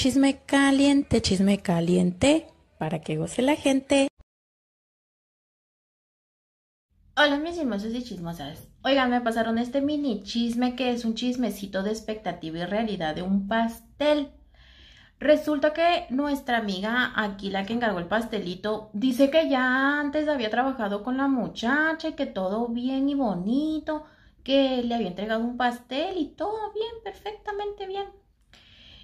Chisme caliente, chisme caliente, para que goce la gente. Hola mis chismosos y chismosas. Oigan, me pasaron este mini chisme que es un chismecito de expectativa y realidad de un pastel. Resulta que nuestra amiga aquí, la que encargó el pastelito, dice que ya antes había trabajado con la muchacha y que todo bien y bonito, que le había entregado un pastel y todo bien, perfectamente bien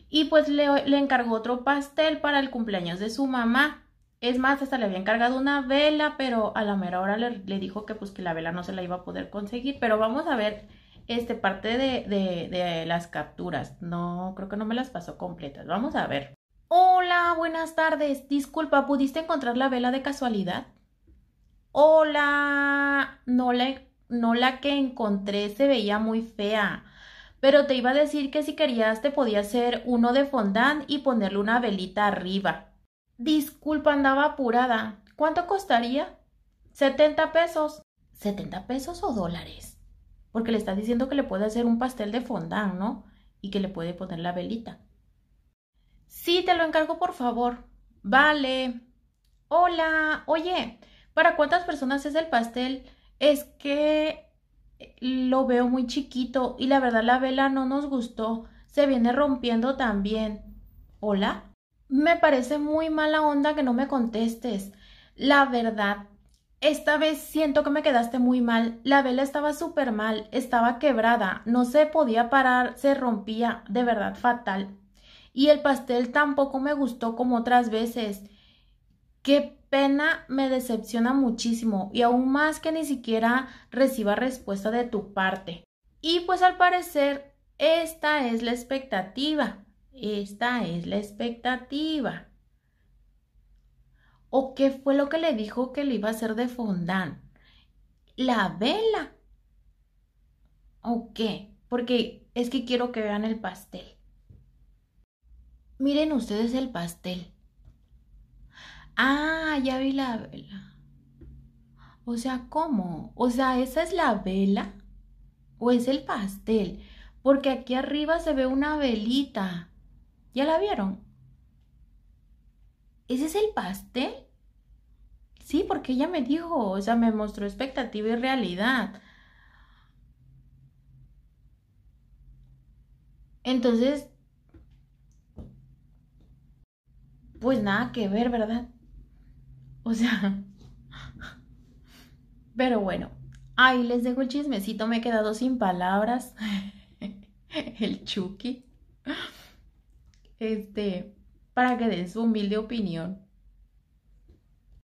y pues le, le encargó otro pastel para el cumpleaños de su mamá. Es más, hasta le había encargado una vela, pero a la mera hora le, dijo que pues que la vela no se la iba a poder conseguir. Pero vamos a ver este parte de, de, de las capturas. No, creo que no me las pasó completas. Vamos a ver. Hola, buenas tardes. Disculpa, ¿pudiste encontrar la vela de casualidad? Hola, no no la que encontré se veía muy fea pero te iba a decir que si querías te podía hacer uno de fondant y ponerle una velita arriba. Disculpa, andaba apurada. ¿Cuánto costaría? Setenta pesos. ¿Setenta pesos o dólares? Porque le estás diciendo que le puede hacer un pastel de fondant, ¿no? Y que le puede poner la velita. Sí, te lo encargo, por favor. Vale. Hola. Oye, ¿para cuántas personas es el pastel? Es que lo veo muy chiquito y la verdad la vela no nos gustó, se viene rompiendo también. ¿Hola? Me parece muy mala onda que no me contestes. La verdad, esta vez siento que me quedaste muy mal. La vela estaba súper mal, estaba quebrada, no se podía parar, se rompía, de verdad fatal. Y el pastel tampoco me gustó como otras veces. Qué pena me decepciona muchísimo y aún más que ni siquiera reciba respuesta de tu parte. Y pues al parecer esta es la expectativa. Esta es la expectativa. ¿O qué fue lo que le dijo que le iba a hacer de fondant? La vela. ¿O qué? Porque es que quiero que vean el pastel. Miren ustedes el pastel. Ah, ya vi la vela. O sea, ¿cómo? O sea, ¿esa es la vela? ¿O es el pastel? Porque aquí arriba se ve una velita. ¿Ya la vieron? ¿Ese es el pastel? Sí, porque ella me dijo, o sea, me mostró expectativa y realidad. Entonces, pues nada que ver, ¿verdad? O sea, pero bueno, ahí les dejo el chismecito, me he quedado sin palabras. el Chucky. Este, para que den su humilde opinión.